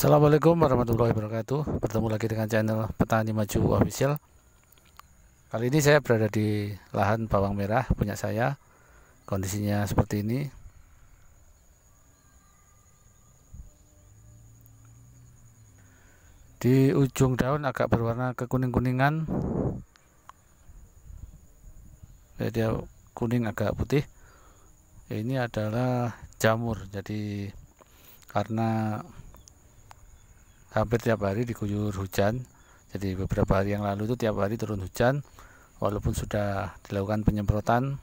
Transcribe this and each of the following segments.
Assalamualaikum warahmatullahi wabarakatuh Bertemu lagi dengan channel Petani Maju Official Kali ini saya berada di lahan bawang merah punya saya Kondisinya seperti ini Di ujung daun agak berwarna kekuning-kuningan eh, Dia kuning agak putih Ini adalah jamur Jadi karena hampir tiap hari diguyur hujan jadi beberapa hari yang lalu itu tiap hari turun hujan walaupun sudah dilakukan penyemprotan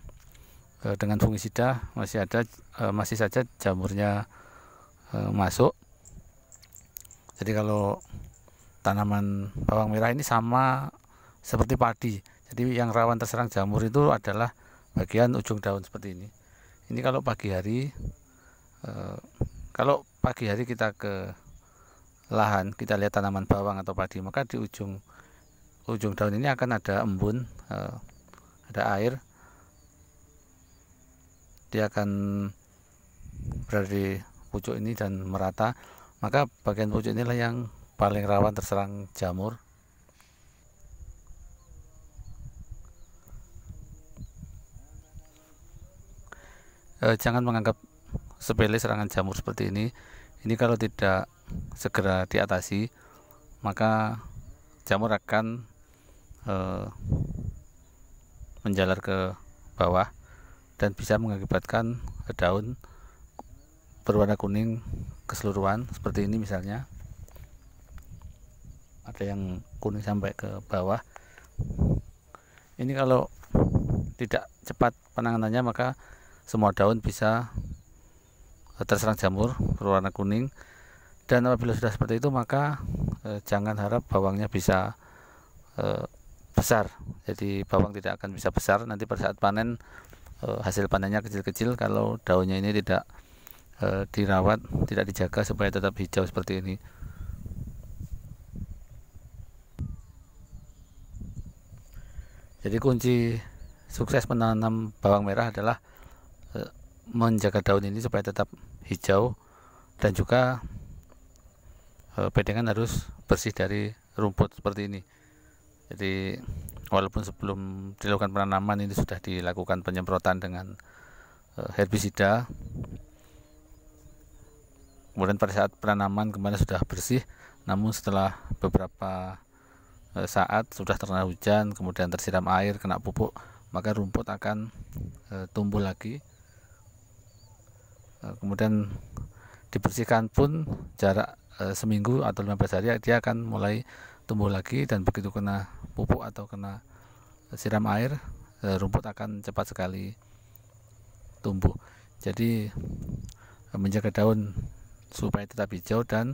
e, dengan fungisida masih ada e, masih saja jamurnya e, masuk jadi kalau tanaman bawang merah ini sama seperti padi jadi yang rawan terserang jamur itu adalah bagian ujung daun seperti ini ini kalau pagi hari kalau pagi hari kita ke lahan kita lihat tanaman bawang atau padi maka di ujung ujung daun ini akan ada embun eh, ada air dia akan berada di pucuk ini dan merata maka bagian pucuk inilah yang paling rawan terserang jamur eh, jangan menganggap sepele serangan jamur seperti ini ini kalau tidak segera diatasi, maka jamur akan e, menjalar ke bawah dan bisa mengakibatkan daun berwarna kuning keseluruhan seperti ini misalnya ada yang kuning sampai ke bawah ini kalau tidak cepat penanganannya maka semua daun bisa eh, terserang jamur berwarna kuning dan apabila sudah seperti itu maka e, jangan harap bawangnya bisa e, besar jadi bawang tidak akan bisa besar nanti pada saat panen e, hasil panennya kecil-kecil kalau daunnya ini tidak e, dirawat tidak dijaga supaya tetap hijau seperti ini jadi kunci sukses menanam bawang merah adalah menjaga daun ini supaya tetap hijau dan juga Eh, bedengan harus bersih dari rumput seperti ini jadi walaupun sebelum dilakukan penanaman ini sudah dilakukan penyemprotan dengan eh, herbisida kemudian pada saat penanaman kemarin sudah bersih namun setelah beberapa eh, saat sudah terkena hujan kemudian tersiram air kena pupuk maka rumput akan tumbuh lagi kemudian dibersihkan pun jarak e, seminggu atau 15 hari dia akan mulai tumbuh lagi dan begitu kena pupuk atau kena siram air e, rumput akan cepat sekali tumbuh. Jadi eh, menjaga daun supaya tetap hijau dan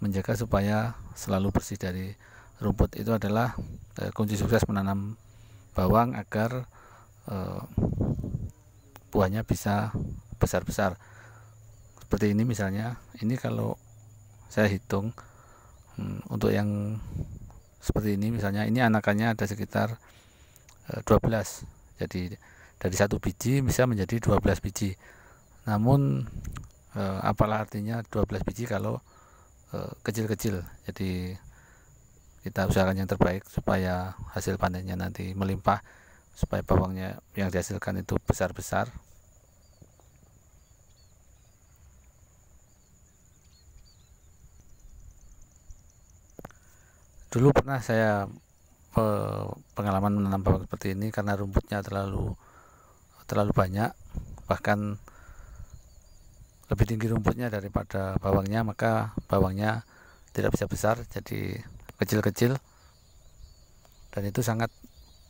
menjaga supaya selalu bersih dari rumput itu adalah e, kunci sukses menanam bawang agar e, buahnya bisa besar-besar. Seperti ini misalnya, ini kalau saya hitung hmm, untuk yang seperti ini misalnya ini anakannya ada sekitar 12 eh, jadi dari satu biji bisa menjadi 12 biji namun eh, apalah artinya 12 biji kalau eh, kecil-kecil jadi kita usahakan yang terbaik supaya hasil panennya nanti melimpah supaya bawangnya yang dihasilkan itu besar-besar dulu pernah saya pengalaman menanam bawang seperti ini karena rumputnya terlalu terlalu banyak bahkan lebih tinggi rumputnya daripada bawangnya maka bawangnya tidak bisa besar jadi kecil-kecil dan itu sangat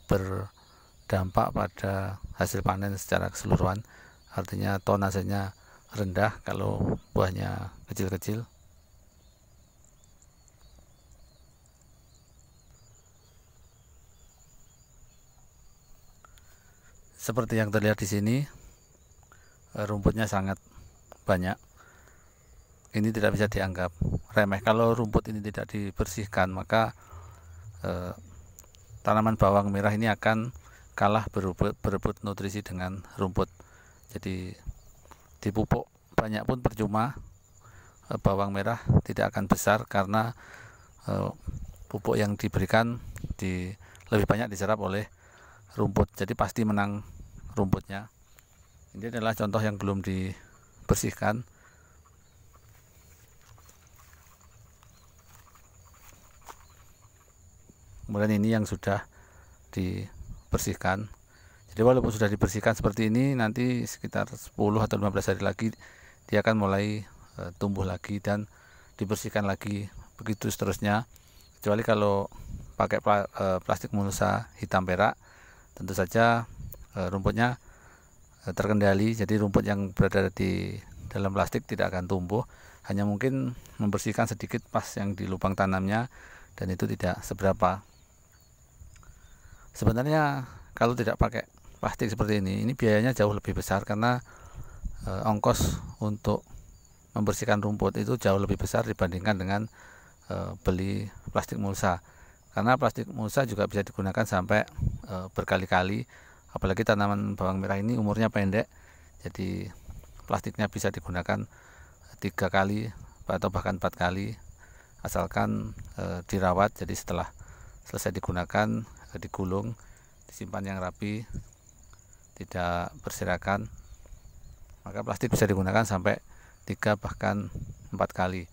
berdampak pada hasil panen secara keseluruhan artinya tonasenya rendah kalau buahnya kecil-kecil seperti yang terlihat di sini rumputnya sangat banyak ini tidak bisa dianggap remeh kalau rumput ini tidak dibersihkan maka eh, tanaman bawang merah ini akan kalah berebut, berebut nutrisi dengan rumput jadi dipupuk banyak pun percuma eh, bawang merah tidak akan besar karena eh, pupuk yang diberikan di lebih banyak diserap oleh rumput jadi pasti menang rumputnya ini adalah contoh yang belum dibersihkan kemudian ini yang sudah dibersihkan jadi walaupun sudah dibersihkan seperti ini nanti sekitar 10 atau 15 hari lagi dia akan mulai e, tumbuh lagi dan dibersihkan lagi begitu seterusnya kecuali kalau pakai e, plastik mulsa hitam perak tentu saja eh, rumputnya eh, terkendali jadi rumput yang berada di dalam plastik tidak akan tumbuh hanya mungkin membersihkan sedikit pas yang di lubang tanamnya dan itu tidak seberapa sebenarnya kalau tidak pakai plastik seperti ini ini biayanya jauh lebih besar karena eh, ongkos untuk membersihkan rumput itu jauh lebih besar dibandingkan dengan beli plastik mulsa karena plastik mulsa juga bisa digunakan sampai e, berkali-kali apalagi tanaman bawang merah ini umurnya pendek jadi plastiknya bisa digunakan eh, tiga kali atau bahkan empat kali asalkan e, dirawat jadi setelah selesai digunakan e, digulung disimpan yang rapi tidak berserakan maka plastik bisa digunakan sampai tiga bahkan empat kali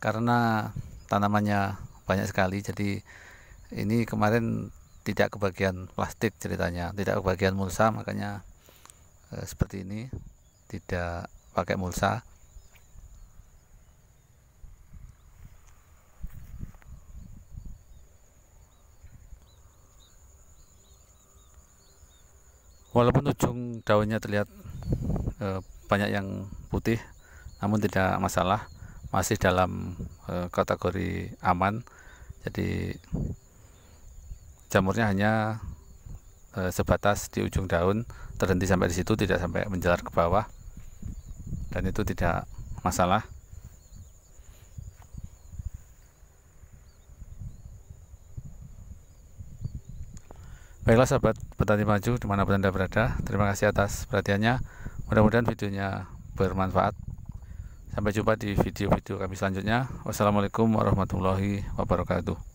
karena tanamannya banyak sekali jadi ini kemarin tidak kebagian plastik ceritanya tidak kebagian mulsa makanya e, seperti ini tidak pakai mulsa walaupun ujung daunnya terlihat e, banyak yang putih namun tidak masalah masih dalam e, kategori aman jadi jamurnya hanya e, sebatas di ujung daun terhenti sampai di situ tidak sampai menjalar ke bawah dan itu tidak masalah Baiklah sahabat petani maju dimanapun Anda berada, terima kasih atas perhatiannya. Mudah-mudahan videonya bermanfaat. Sampai jumpa di video-video kami selanjutnya. Wassalamualaikum warahmatullahi wabarakatuh.